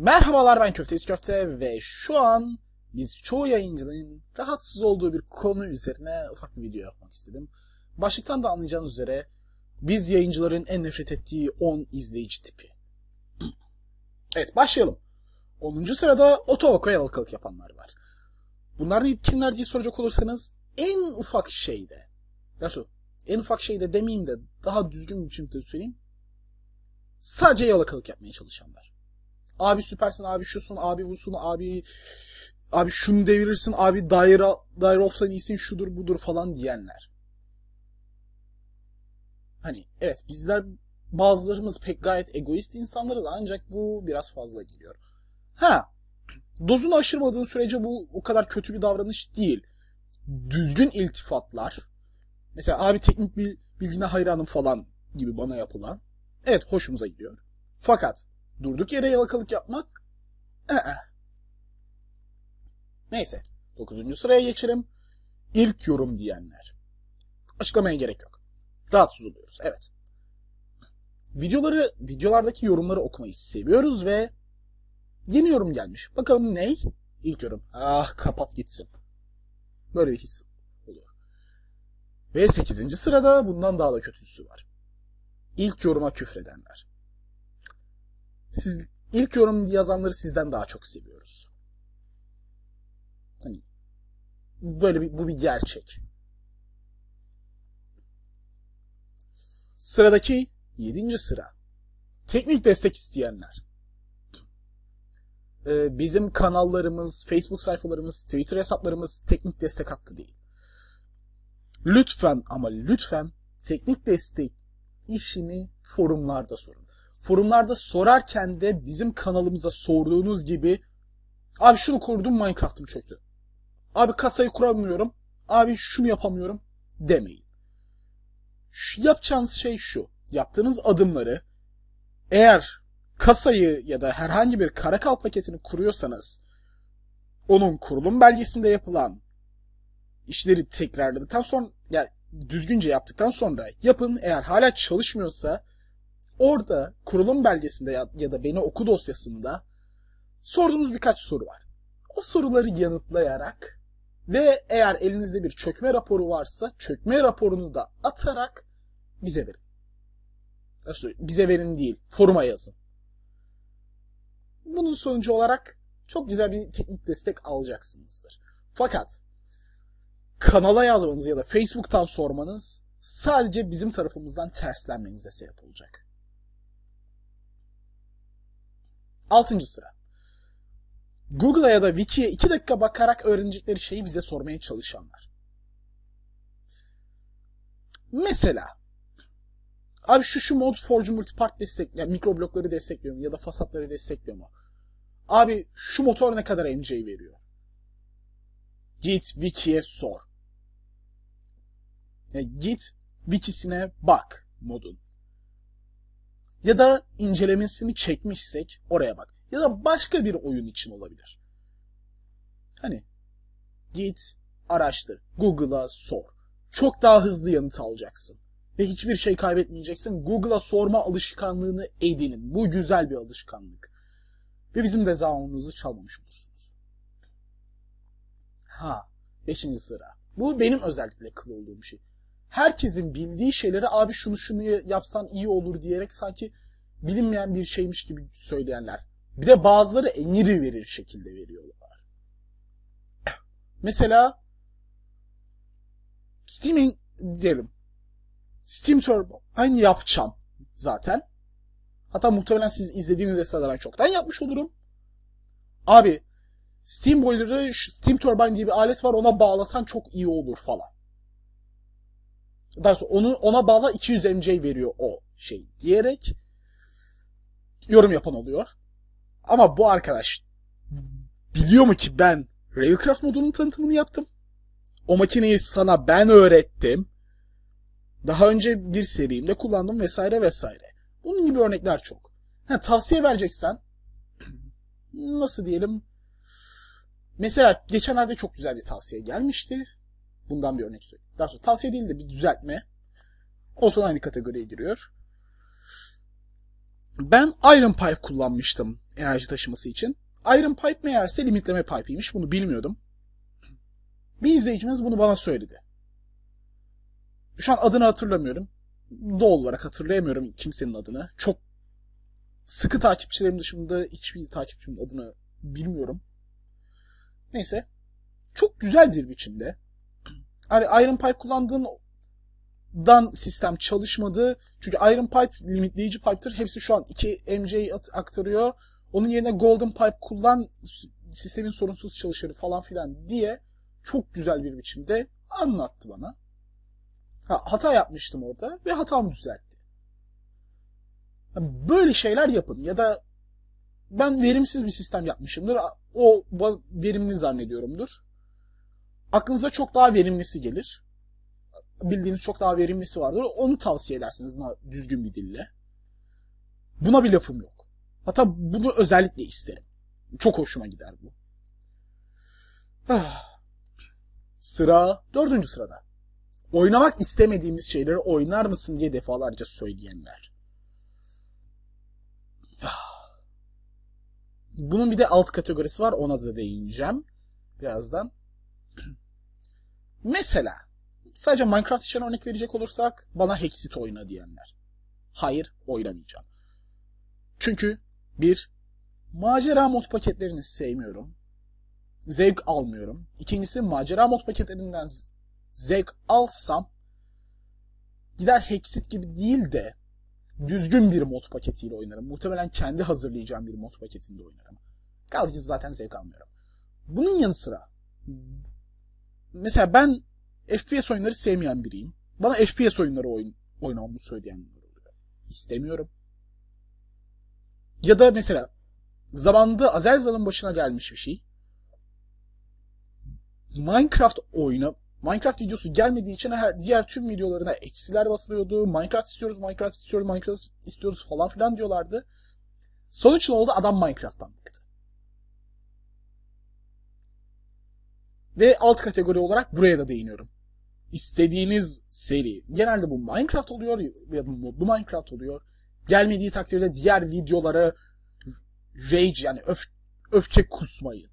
Merhabalar ben Köftesi Köfte ve şu an biz çoğu yayıncının rahatsız olduğu bir konu üzerine ufak bir video yapmak istedim. Başlıktan da anlayacağınız üzere biz yayıncıların en nefret ettiği 10 izleyici tipi. evet başlayalım. 10. sırada otovoka yalakalık yapanlar var. Bunlar da kimler diye soracak olursanız en ufak şeyde, nasıl en ufak şeyde demeyeyim de daha düzgün bir biçimde söyleyeyim. Sadece yalakalık yapmaya çalışanlar. Abi süpersin, abi şusun, abi busun, abi abi şunu devirirsin, abi daire, daire offside iyisin, şudur budur falan diyenler. Hani evet bizler bazılarımız pek gayet egoist insanlarız ancak bu biraz fazla geliyor. Ha dozunu aşırmadığın sürece bu o kadar kötü bir davranış değil. Düzgün iltifatlar mesela abi teknik bir bilgine hayranım falan gibi bana yapılan evet hoşumuza gidiyor. Fakat durduk yere yalakalık yapmak ee. Neyse. Dokuzuncu sıraya geçelim. İlk yorum diyenler. Açıklamaya gerek yok. Rahatsız oluyoruz. Evet. Videoları, videolardaki yorumları okumayı seviyoruz ve yeni yorum gelmiş. Bakalım ney? İlk yorum. Ah kapat gitsin. Böyle bir his oluyor. Ve 8. sırada bundan daha da kötüsü var. İlk yoruma küfredenler. Siz ilk yorum yazanları sizden daha çok seviyoruz. Hani böyle bir, bu bir gerçek. Sıradaki 7. sıra. Teknik destek isteyenler. Ee, bizim kanallarımız, Facebook sayfalarımız, Twitter hesaplarımız teknik destek hattı değil. Lütfen ama lütfen teknik destek işini forumlarda sorun. Forumlarda sorarken de bizim kanalımıza sorduğunuz gibi abi şunu kurdum Minecraft'ım çöktü. Abi kasayı kuramıyorum. Abi şunu yapamıyorum demeyin. Şu yapacağınız şey şu. Yaptığınız adımları eğer kasayı ya da herhangi bir karakal paketini kuruyorsanız onun kurulum belgesinde yapılan işleri tekrarladıktan sonra yani düzgünce yaptıktan sonra yapın. Eğer hala çalışmıyorsa orada kurulum belgesinde ya, ya da beni oku dosyasında sorduğunuz birkaç soru var. O soruları yanıtlayarak ve eğer elinizde bir çökme raporu varsa çökme raporunu da atarak bize verin. Bize verin değil, foruma yazın. Bunun sonucu olarak çok güzel bir teknik destek alacaksınızdır. Fakat kanala yazmanız ya da Facebook'tan sormanız sadece bizim tarafımızdan terslenmenize sebep olacak. Altıncı sıra. Google'a ya da Wiki'ye iki dakika bakarak öğrenecekleri şeyi bize sormaya çalışanlar. Mesela abi şu şu mod forge multipart destekliyor, yani mikroblokları destekliyor mu ya da fasatları destekliyor mu? Abi şu motor ne kadar MC veriyor? Git wiki'ye sor. Yani git wikisine bak modun ya da incelemesini çekmişsek oraya bak. Ya da başka bir oyun için olabilir. Hani git araştır, Google'a sor. Çok daha hızlı yanıt alacaksın. Ve hiçbir şey kaybetmeyeceksin. Google'a sorma alışkanlığını edinin. Bu güzel bir alışkanlık. Ve bizim de zamanımızı çalmamış olursunuz. Ha, beşinci sıra. Bu benim özellikle kıl olduğum şey herkesin bildiği şeyleri abi şunu şunu yapsan iyi olur diyerek sanki bilinmeyen bir şeymiş gibi söyleyenler. Bir de bazıları emiri verir şekilde veriyorlar. Mesela Steam'in diyelim. Steam Turbo. Aynı yapacağım zaten. Hatta muhtemelen siz izlediğiniz esnada ben çoktan yapmış olurum. Abi Steam Boiler'ı Steam Turbine diye bir alet var ona bağlasan çok iyi olur falan daha sonra onu ona bağlı 200 MC veriyor o şey diyerek yorum yapan oluyor. Ama bu arkadaş biliyor mu ki ben Railcraft modunun tanıtımını yaptım. O makineyi sana ben öğrettim. Daha önce bir serimde kullandım vesaire vesaire. Bunun gibi örnekler çok. Ha, tavsiye vereceksen nasıl diyelim mesela geçenlerde çok güzel bir tavsiye gelmişti. Bundan bir örnek söyleyeyim. Daha sonra tavsiye değil de bir düzeltme. Olsun aynı kategoriye giriyor. Ben Iron Pipe kullanmıştım enerji taşıması için. Iron Pipe meğerse limitleme pipeymiş, Bunu bilmiyordum. Bir izleyicimiz bunu bana söyledi. Şu an adını hatırlamıyorum. Doğal olarak hatırlayamıyorum kimsenin adını. Çok sıkı takipçilerim dışında hiçbir takipçimin adını bilmiyorum. Neyse. Çok güzel bir biçimde hani Iron Pipe kullandığın dan sistem çalışmadı. Çünkü Iron Pipe limitleyici pipe'tir Hepsi şu an 2 MJ aktarıyor. Onun yerine Golden Pipe kullan sistemin sorunsuz çalışır falan filan diye çok güzel bir biçimde anlattı bana. Ha, hata yapmıştım orada ve hatam düzeltti. Böyle şeyler yapın ya da ben verimsiz bir sistem yapmışımdır. O verimli zannediyorumdur aklınıza çok daha verimlisi gelir. Bildiğiniz çok daha verimlisi vardır. Onu tavsiye edersiniz düzgün bir dille. Buna bir lafım yok. Hatta bunu özellikle isterim. Çok hoşuma gider bu. Ah. Sıra dördüncü sırada. Oynamak istemediğimiz şeyleri oynar mısın diye defalarca söyleyenler. Ah. Bunun bir de alt kategorisi var ona da değineceğim birazdan. Mesela sadece Minecraft için örnek verecek olursak bana Hexit oyna diyenler. Hayır oynamayacağım. Çünkü bir macera mod paketlerini sevmiyorum. Zevk almıyorum. İkincisi macera mod paketlerinden zevk alsam gider Hexit gibi değil de düzgün bir mod paketiyle oynarım. Muhtemelen kendi hazırlayacağım bir mod paketinde oynarım. Kaldı zaten zevk almıyorum. Bunun yanı sıra mesela ben FPS oyunları sevmeyen biriyim. Bana FPS oyunları oyun, oynamamı söyleyenler oluyor. İstemiyorum. Ya da mesela zamanında Azelzal'ın başına gelmiş bir şey. Minecraft oyunu Minecraft videosu gelmediği için her diğer tüm videolarına eksiler basılıyordu. Minecraft istiyoruz, Minecraft istiyoruz, Minecraft istiyoruz falan filan diyorlardı. Sonuç ne oldu? Adam Minecraft'tan bıktı. Ve alt kategori olarak buraya da değiniyorum. İstediğiniz seri. Genelde bu Minecraft oluyor ya da modlu Minecraft oluyor. Gelmediği takdirde diğer videolara rage yani öf öfke kusmayın.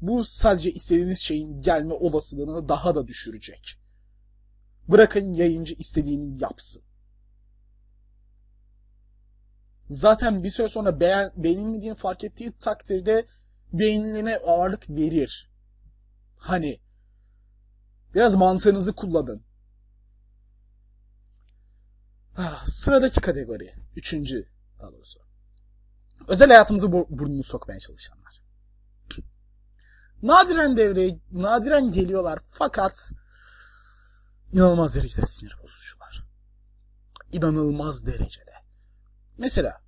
Bu sadece istediğiniz şeyin gelme olasılığını daha da düşürecek. Bırakın yayıncı istediğini yapsın. Zaten bir süre sonra beğen, beğenilmediğini fark ettiği takdirde beğenilene ağırlık verir. Hani biraz mantığınızı kullanın. Ah, sıradaki kategori. Üçüncü daha doğrusu. Özel hayatımızı burnunu sokmaya çalışanlar. Nadiren devreye, nadiren geliyorlar fakat inanılmaz derecede sinir bozucular. İnanılmaz derecede. Mesela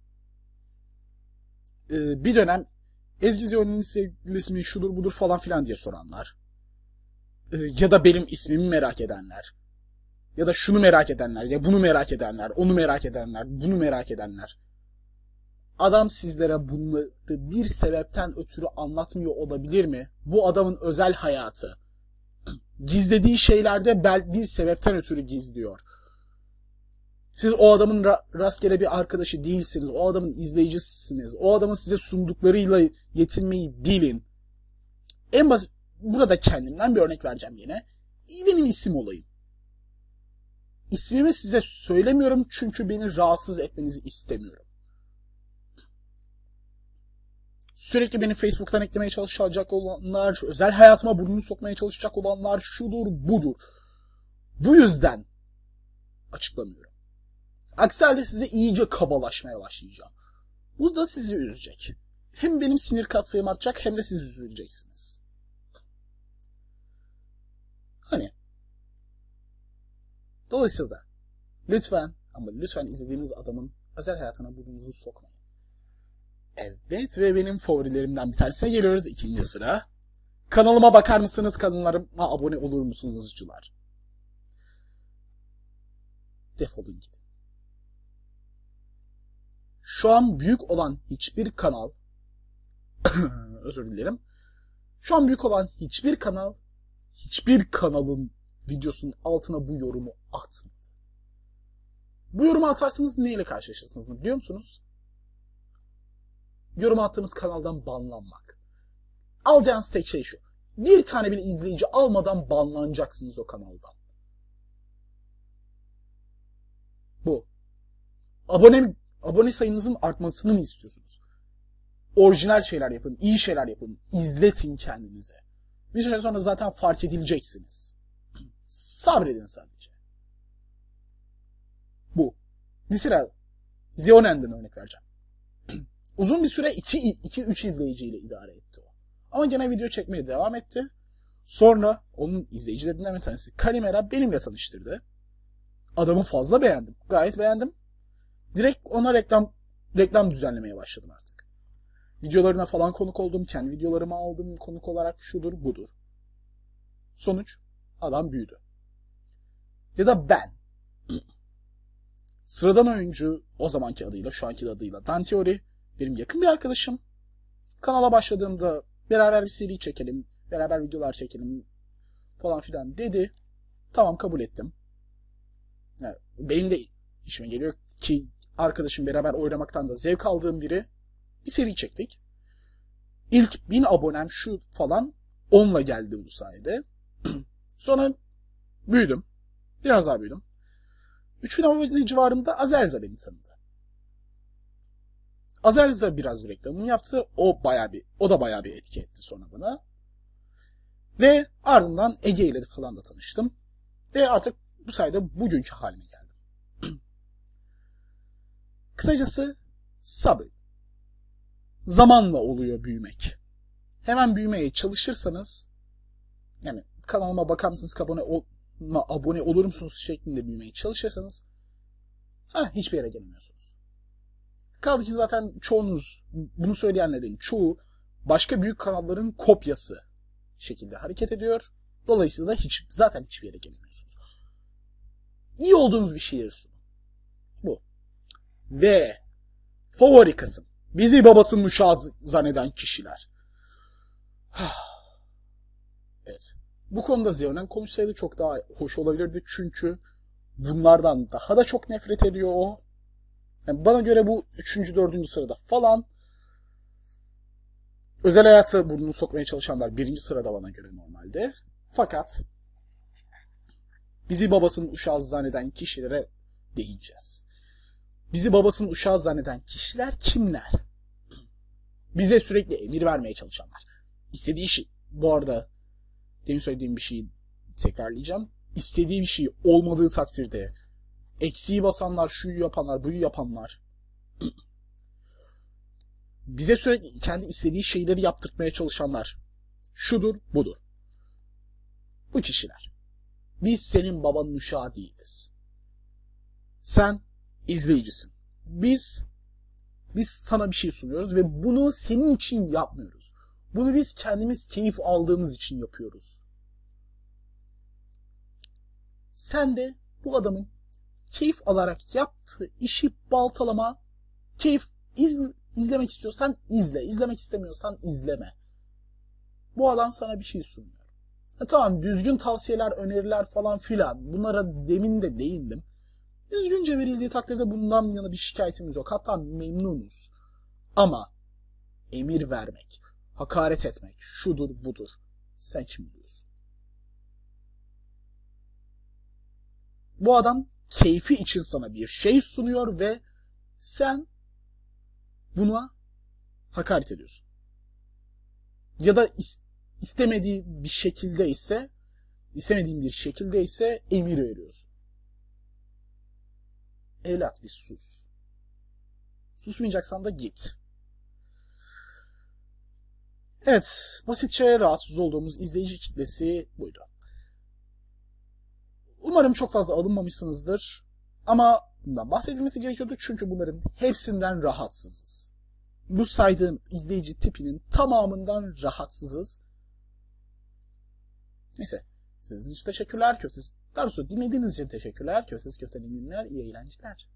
bir dönem Ezgi Ziyon'un sevgilisinin şudur budur falan filan diye soranlar. Ee, ya da benim ismimi merak edenler ya da şunu merak edenler ya bunu merak edenler, onu merak edenler, bunu merak edenler. Adam sizlere bunları bir sebepten ötürü anlatmıyor olabilir mi? Bu adamın özel hayatı. Gizlediği şeylerde bel bir sebepten ötürü gizliyor. Siz o adamın ra- rastgele bir arkadaşı değilsiniz. O adamın izleyicisiniz. O adamın size sunduklarıyla yetinmeyi bilin. En basit burada kendimden bir örnek vereceğim yine. Benim isim olayım. İsmimi size söylemiyorum çünkü beni rahatsız etmenizi istemiyorum. Sürekli beni Facebook'tan eklemeye çalışacak olanlar, özel hayatıma burnunu sokmaya çalışacak olanlar şudur budur. Bu yüzden açıklamıyorum. Aksi halde size iyice kabalaşmaya başlayacağım. Bu da sizi üzecek. Hem benim sinir katsayım artacak hem de siz üzüleceksiniz. Hani? Dolayısıyla lütfen ama lütfen izlediğiniz adamın özel hayatına burnunuzu sokmayın. Evet ve benim favorilerimden bir tanesine geliyoruz ikinci sıra. Kanalıma bakar mısınız? Kanalıma abone olur musunuz cular? Defolun gidin. Şu an büyük olan hiçbir kanal özür dilerim. Şu an büyük olan hiçbir kanal hiçbir kanalın videosunun altına bu yorumu atmadı. Bu yorumu atarsanız neyle karşılaşırsınız biliyor musunuz? Yorum attığınız kanaldan banlanmak. Alacağınız tek şey şu. Bir tane bile izleyici almadan banlanacaksınız o kanaldan. Bu. Abone, abone sayınızın artmasını mı istiyorsunuz? Orijinal şeyler yapın, iyi şeyler yapın, izletin kendinize. Bir süre sonra zaten fark edileceksiniz. Sabredin sadece. Bu. Mesela Zionen'den örnek vereceğim. Uzun bir süre 2-3 izleyiciyle idare etti o. Ama gene video çekmeye devam etti. Sonra onun izleyicilerinden bir tanesi Kalimera benimle tanıştırdı. Adamı fazla beğendim. Gayet beğendim. Direkt ona reklam reklam düzenlemeye başladım artık. Videolarına falan konuk oldum. Kendi videolarımı aldım konuk olarak şudur budur. Sonuç adam büyüdü. Ya da ben. Sıradan oyuncu o zamanki adıyla şu anki adıyla Dantiori benim yakın bir arkadaşım. Kanala başladığımda beraber bir seri çekelim, beraber videolar çekelim falan filan dedi. Tamam kabul ettim. Yani benim de işime geliyor ki arkadaşım beraber oynamaktan da zevk aldığım biri bir seri çektik. İlk bin abonem şu falan onla geldi bu sayede. Sonra büyüdüm. Biraz daha büyüdüm. 3000 abone civarında Azerza beni tanıdı. Azerza biraz reklamını yaptı. O baya bir o da baya bir etki etti sonra bana. Ve ardından Ege ile falan da tanıştım. Ve artık bu sayede bugünkü halime geldim. Kısacası sabit zamanla oluyor büyümek. Hemen büyümeye çalışırsanız yani kanalıma bakar mısınız abone, olma, abone olur musunuz şeklinde büyümeye çalışırsanız ha, hiçbir yere gelemiyorsunuz. Kaldı ki zaten çoğunuz bunu söyleyenlerin çoğu başka büyük kanalların kopyası şekilde hareket ediyor. Dolayısıyla hiç zaten hiçbir yere gelemiyorsunuz. İyi olduğunuz bir şeydir Bu. Ve favori kısım. Bizi babasının uşağı zanneden kişiler. Evet. Bu konuda Zeonen konuşsaydı çok daha hoş olabilirdi. Çünkü bunlardan daha da çok nefret ediyor o. Yani bana göre bu 3. 4. sırada falan. Özel hayatı burnunu sokmaya çalışanlar birinci sırada bana göre normalde. Fakat bizi babasının uşağı zanneden kişilere değineceğiz bizi babasının uşağı zanneden kişiler kimler? Bize sürekli emir vermeye çalışanlar. İstediği şey, bu arada demin söylediğim bir şeyi tekrarlayacağım. İstediği bir şey olmadığı takdirde eksiği basanlar, şuyu yapanlar, buyu yapanlar bize sürekli kendi istediği şeyleri yaptırtmaya çalışanlar şudur, budur. Bu kişiler. Biz senin babanın uşağı değiliz. Sen izleyicisin. Biz biz sana bir şey sunuyoruz ve bunu senin için yapmıyoruz. Bunu biz kendimiz keyif aldığımız için yapıyoruz. Sen de bu adamın keyif alarak yaptığı işi baltalama, keyif iz, izlemek istiyorsan izle, izlemek istemiyorsan izleme. Bu adam sana bir şey sunuyor. Ha, e tamam düzgün tavsiyeler, öneriler falan filan bunlara demin de değindim. Düzgünce verildiği takdirde bundan yana bir şikayetimiz yok. Hatta memnunuz. Ama emir vermek, hakaret etmek, şudur budur. Sen kim biliyorsun? Bu adam keyfi için sana bir şey sunuyor ve sen buna hakaret ediyorsun. Ya da istemediği bir şekilde ise istemediğin bir şekilde ise emir veriyorsun evlat bir sus. Susmayacaksan da git. Evet, basitçe rahatsız olduğumuz izleyici kitlesi buydu. Umarım çok fazla alınmamışsınızdır. Ama bundan bahsedilmesi gerekiyordu çünkü bunların hepsinden rahatsızız. Bu saydığım izleyici tipinin tamamından rahatsızız. Neyse, sizin için teşekkürler köftesi. Daha doğrusu dinlediğiniz için teşekkürler. Köftesi köftenin günler. iyi eğlenceler.